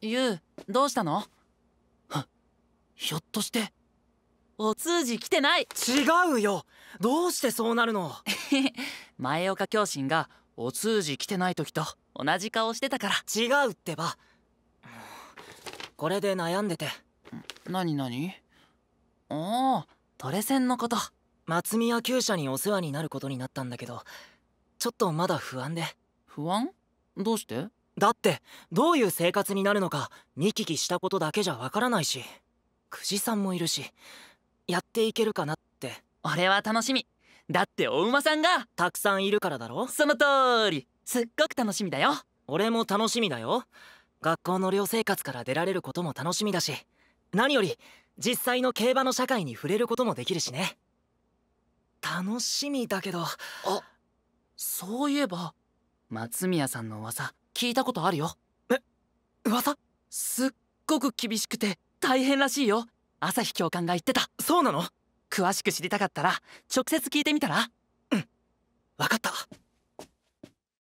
ゆうどうしたのひょっとしてお通じ来てない違うよどうしてそうなるの 前岡教心がお通じ来てない時と同じ顔してたから違うってばこれで悩んでて何何ああトレセンのこと松宮厩舎にお世話になることになったんだけどちょっとまだ不安で不安どうしてだってどういう生活になるのか見聞きしたことだけじゃわからないし久慈さんもいるしやっていけるかなって俺は楽しみだってお馬さんがたくさんいるからだろその通りすっごく楽しみだよ俺も楽しみだよ学校の寮生活から出られることも楽しみだし何より実際の競馬の社会に触れることもできるしね楽しみだけどあそういえば松宮さんの噂聞いたことあるよえ噂すっごく厳しくて大変らしいよ朝日教官が言ってたそうなの詳しく知りたかったら直接聞いてみたらうん分かった